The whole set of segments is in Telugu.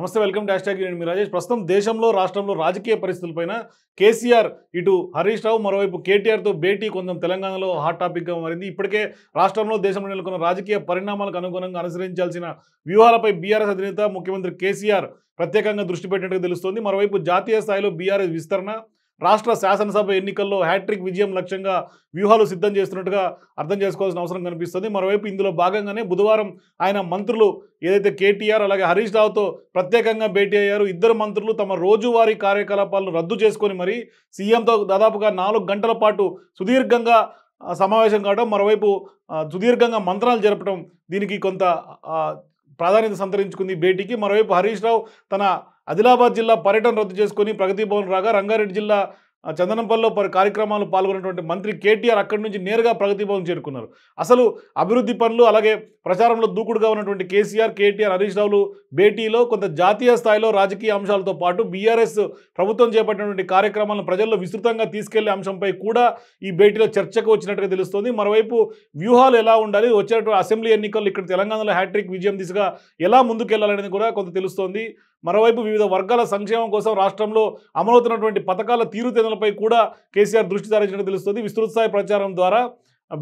నమస్తే వెల్కమ్ డాష్ ట్యాగ్ నేను మీ రాజేష్ ప్రస్తుతం దేశంలో రాష్ట్రంలో రాజకీయ పరిస్థితులపైన కేసీఆర్ ఇటు హరీష్ రావు మరోవైపు కేటీఆర్తో భేటీ కొంచెం తెలంగాణలో హాట్ టాపిక్గా మారింది ఇప్పటికే రాష్ట్రంలో దేశంలో నెలకొన్న రాజకీయ పరిణామాలకు అనుగుణంగా అనుసరించాల్సిన వ్యూహాలపై బీఆర్ఎస్ అధినేత ముఖ్యమంత్రి కేసీఆర్ ప్రత్యేకంగా దృష్టి పెట్టినట్టుగా తెలుస్తోంది మరోవైపు జాతీయ స్థాయిలో బీఆర్ఎస్ విస్తరణ రాష్ట్ర శాసనసభ ఎన్నికల్లో హ్యాట్రిక్ విజయం లక్ష్యంగా వ్యూహాలు సిద్ధం చేస్తున్నట్టుగా అర్థం చేసుకోవాల్సిన అవసరం కనిపిస్తుంది మరోవైపు ఇందులో భాగంగానే బుధవారం ఆయన మంత్రులు ఏదైతే కేటీఆర్ అలాగే హరీష్ రావుతో ప్రత్యేకంగా భేటీ అయ్యారు ఇద్దరు మంత్రులు తమ రోజువారీ కార్యకలాపాలను రద్దు చేసుకొని మరి సీఎంతో దాదాపుగా నాలుగు గంటల పాటు సుదీర్ఘంగా సమావేశం కావడం మరోవైపు సుదీర్ఘంగా మంత్రాలు జరపడం దీనికి కొంత ప్రాధాన్యత సంతరించుకుంది భేటీకి మరోవైపు హరీష్ రావు తన ఆదిలాబాద్ జిల్లా పర్యటన రద్దు చేసుకుని ప్రగతి భవన్ రాగా రంగారెడ్డి జిల్లా చందనంపల్లిలో పలు కార్యక్రమాలు పాల్గొన్నటువంటి మంత్రి కేటీఆర్ అక్కడి నుంచి నేరుగా ప్రగతి భవన్ చేరుకున్నారు అసలు అభివృద్ధి పనులు అలాగే ప్రచారంలో దూకుడుగా ఉన్నటువంటి కేసీఆర్ కేటీఆర్ హరీష్ రావులు భేటీలో కొంత జాతీయ స్థాయిలో రాజకీయ అంశాలతో పాటు బీఆర్ఎస్ ప్రభుత్వం చేపట్టినటువంటి కార్యక్రమాలను ప్రజల్లో విస్తృతంగా తీసుకెళ్లే అంశంపై కూడా ఈ భేటీలో చర్చకు వచ్చినట్టుగా తెలుస్తోంది మరోవైపు వ్యూహాలు ఎలా ఉండాలి వచ్చేటువంటి అసెంబ్లీ ఎన్నికల్లో ఇక్కడ తెలంగాణలో హ్యాట్రిక్ విజయం దిశగా ఎలా ముందుకెళ్లాలనేది కూడా కొంత తెలుస్తోంది మరోవైపు వివిధ వర్గాల సంక్షేమం కోసం రాష్ట్రంలో అమలవుతున్నటువంటి పథకాల తీరుతెన్నులపై కూడా కేసీఆర్ దృష్టి సారించినట్టు తెలుస్తుంది విస్తృత స్థాయి ప్రచారం ద్వారా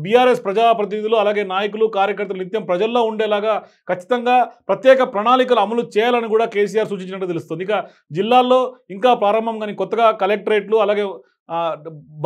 బీఆర్ఎస్ ప్రజాప్రతినిధులు అలాగే నాయకులు కార్యకర్తలు నిత్యం ప్రజల్లో ఉండేలాగా ఖచ్చితంగా ప్రత్యేక ప్రణాళికలు అమలు చేయాలని కూడా కేసీఆర్ సూచించినట్టు తెలుస్తుంది ఇక జిల్లాల్లో ఇంకా ప్రారంభం కానీ కొత్తగా కలెక్టరేట్లు అలాగే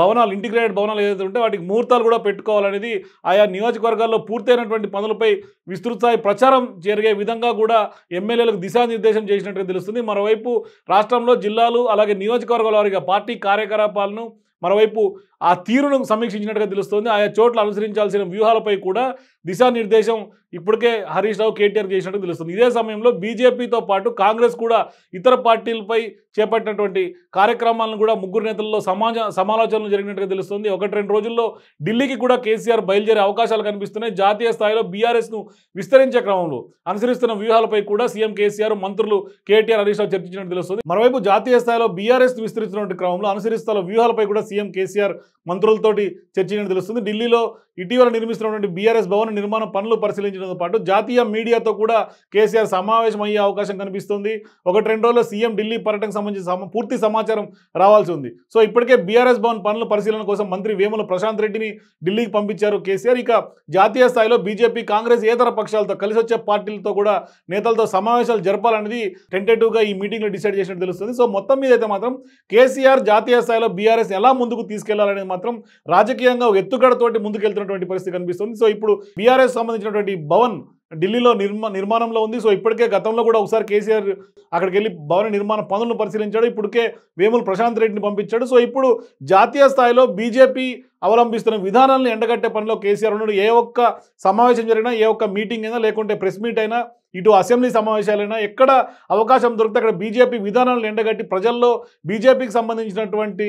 భవనాలు ఇంటిగ్రేటెడ్ భవనాలు ఏదైతే ఉంటే వాటికి ముహూర్తాలు కూడా పెట్టుకోవాలనేది ఆయా నియోజకవర్గాల్లో పూర్తయినటువంటి పనులపై విస్తృత ప్రచారం జరిగే విధంగా కూడా ఎమ్మెల్యేలకు దిశానిర్దేశం చేసినట్టుగా తెలుస్తుంది మరోవైపు రాష్ట్రంలో జిల్లాలు అలాగే నియోజకవర్గాల వారిగా పార్టీ కార్యకలాపాలను మరోవైపు ఆ తీరును సమీక్షించినట్టుగా తెలుస్తోంది ఆయా చోట్ల అనుసరించాల్సిన వ్యూహాలపై కూడా దిశానిర్దేశం ఇప్పటికే హరీష్ రావు కేటీఆర్ చేసినట్టు తెలుస్తుంది ఇదే సమయంలో బీజేపీతో పాటు కాంగ్రెస్ కూడా ఇతర పార్టీలపై చేపట్టినటువంటి కార్యక్రమాలను కూడా ముగ్గురు నేతల్లో సమాజ సమాలోచనలు జరిగినట్టుగా తెలుస్తుంది ఒకటి రెండు రోజుల్లో ఢిల్లీకి కూడా కేసీఆర్ బయలుదేరే అవకాశాలు కనిపిస్తున్నాయి జాతీయ స్థాయిలో బీఆర్ఎస్ను విస్తరించే క్రమంలో అనుసరిస్తున్న వ్యూహాలపై కూడా సీఎం కేసీఆర్ మంత్రులు కేటీఆర్ హరీష్ రావు చర్చించినట్టు తెలుస్తుంది మరోవైపు జాతీయ స్థాయిలో బీఆర్ఎస్ విస్తరిస్తున్న క్రమంలో అనుసరిస్తున్న వ్యూహాలపై కూడా సీఎం కేసీఆర్ మంత్రులతోటి చర్చించడం తెలుస్తుంది ఢిల్లీలో ఇటీవల నిర్మిస్తున్నటువంటి బీఆర్ఎస్ భవన నిర్మాణ పనులు పరిశీలించడంతో పాటు జాతీయ మీడియాతో కూడా కేసీఆర్ సమావేశం అయ్యే అవకాశం కనిపిస్తుంది ఒకటి రెండు రోజుల్లో సీఎం ఢిల్లీ పర్యటనకు సంబంధించి పూర్తి సమాచారం రావాల్సి ఉంది సో ఇప్పటికే బీఆర్ఎస్ భవన్ పనుల పరిశీలన కోసం మంత్రి వేముల ప్రశాంత్ రెడ్డిని ఢిల్లీకి పంపించారు కేసీఆర్ ఇక జాతీయ స్థాయిలో బీజేపీ కాంగ్రెస్ ఏతర పక్షాలతో కలిసి వచ్చే పార్టీలతో కూడా నేతలతో సమావేశాలు జరపాలనేది టెంటేటివ్గా ఈ మీటింగ్లో డిసైడ్ చేసినట్టు తెలుస్తుంది సో మొత్తం మీద అయితే మాత్రం కేసీఆర్ జాతీయ స్థాయిలో బీఆర్ఎస్ ఎలా ముందుకు తీసుకెళ్లాలనేది మాత్రం రాజకీయంగా ఎత్తుగడతోటి ముందుకెళ్తున్నటువంటి పరిస్థితి కనిపిస్తుంది సో ఇప్పుడు బీఆర్ఎస్ సంబంధించినటువంటి భవన్ ఢిల్లీలో నిర్మా నిర్మాణంలో ఉంది సో ఇప్పటికే గతంలో కూడా ఒకసారి కేసీఆర్ అక్కడికి వెళ్ళి భవన నిర్మాణ పనులను పరిశీలించాడు ఇప్పటికే వేముల ప్రశాంత్ రెడ్డిని పంపించాడు సో ఇప్పుడు జాతీయ స్థాయిలో బీజేపీ అవలంబిస్తున్న విధానాలను ఎండగట్టే పనిలో కేసీఆర్ ఉన్నాడు ఏ ఒక్క సమావేశం జరిగినా ఏ ఒక్క మీటింగ్ అయినా లేకుంటే ప్రెస్ మీట్ అయినా ఇటు అసెంబ్లీ సమావేశాలైనా ఎక్కడ అవకాశం దొరికితే అక్కడ బీజేపీ విధానాలను ఎండగట్టి ప్రజల్లో బీజేపీకి సంబంధించినటువంటి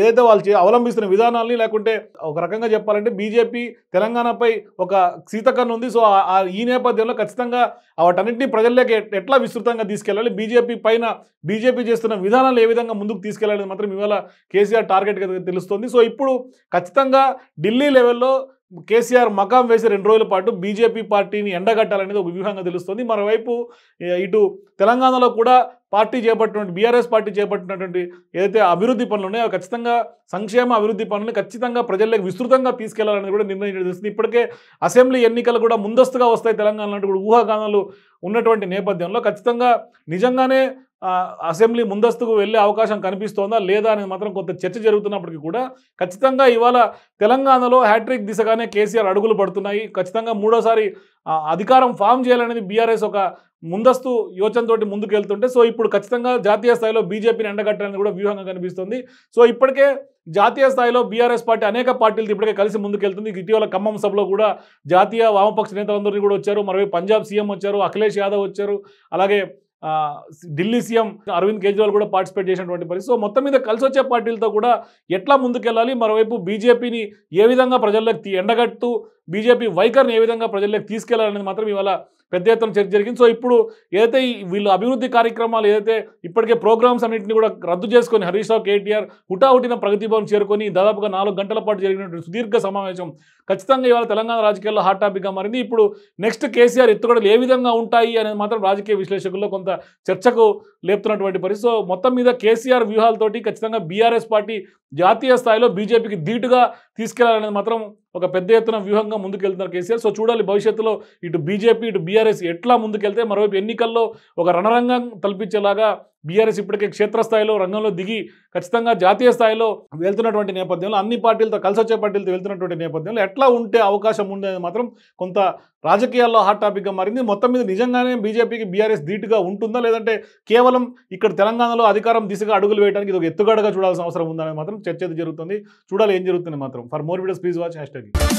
ఏదైతే వాళ్ళు అవలంబిస్తున్న విధానాలని లేకుంటే ఒక రకంగా చెప్పాలంటే బీజేపీ తెలంగాణపై ఒక సీతకన్ను ఉంది సో ఈ నేపథ్యంలో ఖచ్చితంగా వాటన్నింటినీ ప్రజల్లోకి ఎట్లా విస్తృతంగా తీసుకెళ్ళాలి బీజేపీ పైన బీజేపీ చేస్తున్న విధానాలు ఏ విధంగా ముందుకు తీసుకెళ్లాలని మాత్రం ఇవాళ కేసీఆర్ టార్గెట్గా తెలుస్తుంది సో ఇప్పుడు ఖచ్చితంగా ఢిల్లీ లెవెల్లో కేసీఆర్ మకాం వేసి రెండు రోజుల పాటు బీజేపీ పార్టీని ఎండగట్టాలనేది ఒక వ్యూహంగా తెలుస్తుంది మరోవైపు ఇటు తెలంగాణలో కూడా పార్టీ చేపట్టినటువంటి బీఆర్ఎస్ పార్టీ చేపట్టినటువంటి ఏదైతే అభివృద్ధి పనులు ఉన్నాయో ఖచ్చితంగా సంక్షేమ అభివృద్ధి పనులను ఖచ్చితంగా ప్రజల్లోకి విస్తృతంగా తీసుకెళ్లాలని కూడా నిర్ణయం తెలుస్తుంది ఇప్పటికే అసెంబ్లీ ఎన్నికలు కూడా ముందస్తుగా వస్తాయి తెలంగాణలో లాంటి కూడా ఊహాగానాలు ఉన్నటువంటి నేపథ్యంలో ఖచ్చితంగా నిజంగానే అసెంబ్లీ ముందస్తుకు వెళ్ళే అవకాశం కనిపిస్తోందా లేదా అనేది మాత్రం కొంత చర్చ జరుగుతున్నప్పటికీ కూడా ఖచ్చితంగా ఇవాళ తెలంగాణలో హ్యాట్రిక్ దిశగానే కేసీఆర్ అడుగులు పడుతున్నాయి ఖచ్చితంగా మూడోసారి అధికారం ఫామ్ చేయాలనేది బీఆర్ఎస్ ఒక ముందస్తు యోచనతోటి ముందుకెళ్తుంటే సో ఇప్పుడు ఖచ్చితంగా జాతీయ స్థాయిలో బీజేపీని ఎండగట్టాలని కూడా వ్యూహంగా కనిపిస్తుంది సో ఇప్పటికే జాతీయ స్థాయిలో బీఆర్ఎస్ పార్టీ అనేక పార్టీలతో ఇప్పటికే కలిసి ముందుకెళ్తుంది ఇటీవల ఖమ్మం సభలో కూడా జాతీయ వామపక్ష నేతలందరినీ కూడా వచ్చారు మరోవైపు పంజాబ్ సీఎం వచ్చారు అఖిలేష్ యాదవ్ వచ్చారు అలాగే ఢిల్లీ సీఎం అరవింద్ కేజ్రీవాల్ కూడా పార్టిసిపేట్ చేసినటువంటి పరిస్థితి సో మొత్తం మీద కలిసి వచ్చే పార్టీలతో కూడా ఎట్లా ముందుకెళ్ళాలి మరోవైపు బీజేపీని ఏ విధంగా ప్రజల్లోకి ఎండగట్టు బీజేపీ వైఖరిని ఏ విధంగా ప్రజల్లోకి తీసుకెళ్లాలనేది మాత్రం ఇవాళ పెద్ద ఎత్తున చర్చ జరిగింది సో ఇప్పుడు ఏదైతే వీళ్ళు అభివృద్ధి కార్యక్రమాలు ఏదైతే ఇప్పటికే ప్రోగ్రామ్స్ అన్నింటినీ కూడా రద్దు చేసుకొని హరీష్ రావు కేటీఆర్ హుటాహుటిన ప్రగతి భవన్ చేరుకొని దాదాపుగా నాలుగు గంటల పాటు జరిగినటువంటి సుదీర్ఘ సమావేశం ఖచ్చితంగా ఇవాళ తెలంగాణ రాజకీయాల్లో హాట్ టాపిక్గా మారింది ఇప్పుడు నెక్స్ట్ కేసీఆర్ ఎత్తుగడలు ఏ విధంగా ఉంటాయి అనేది మాత్రం రాజకీయ విశ్లేషకుల్లో కొంత చర్చకు లేపుతున్నటువంటి పరిస్థితి సో మొత్తం మీద కేసీఆర్ వ్యూహాలతోటి ఖచ్చితంగా బీఆర్ఎస్ పార్టీ జాతీయ స్థాయిలో బీజేపీకి ధీటుగా తీసుకెళ్లాలనేది మాత్రం ఒక పెద్ద ఎత్తున వ్యూహంగా ముందుకెళ్తున్నారు కేసీఆర్ సో చూడాలి భవిష్యత్తులో ఇటు బీజేపీ ఇటు బీఆర్ఎస్ ఎట్లా ముందుకెళ్తే మరోవైపు ఎన్నికల్లో ఒక రణరంగం తలపించేలాగా బీఆర్ఎస్ ఇప్పటికే క్షేత్రస్థాయిలో రంగంలో దిగి ఖచ్చితంగా జాతీయ స్థాయిలో వెళ్తున్నటువంటి నేపథ్యంలో అన్ని పార్టీలతో కలిసి వచ్చే పార్టీలతో వెళ్తున్నటువంటి నేపథ్యంలో ఎట్లా ఉంటే అవకాశం ఉండేది మాత్రం కొంత రాజకీయాల్లో హాట్ టాపిక్గా మారింది మొత్తం మీద నిజంగానే బీజేపీకి బీఆర్ఎస్ ధీటుగా ఉంటుందా లేదంటే కేవలం ఇక్కడ తెలంగాణలో అధికారం దిశగా అడుగులు వేయడానికి ఇది ఒక ఎత్తుగడగా చూడాల్సిన అవసరం ఉందనేది మాత్రం చర్చ జరుగుతుంది చూడాలి ఏం జరుగుతుంది మాత్రం for more videos please watch hash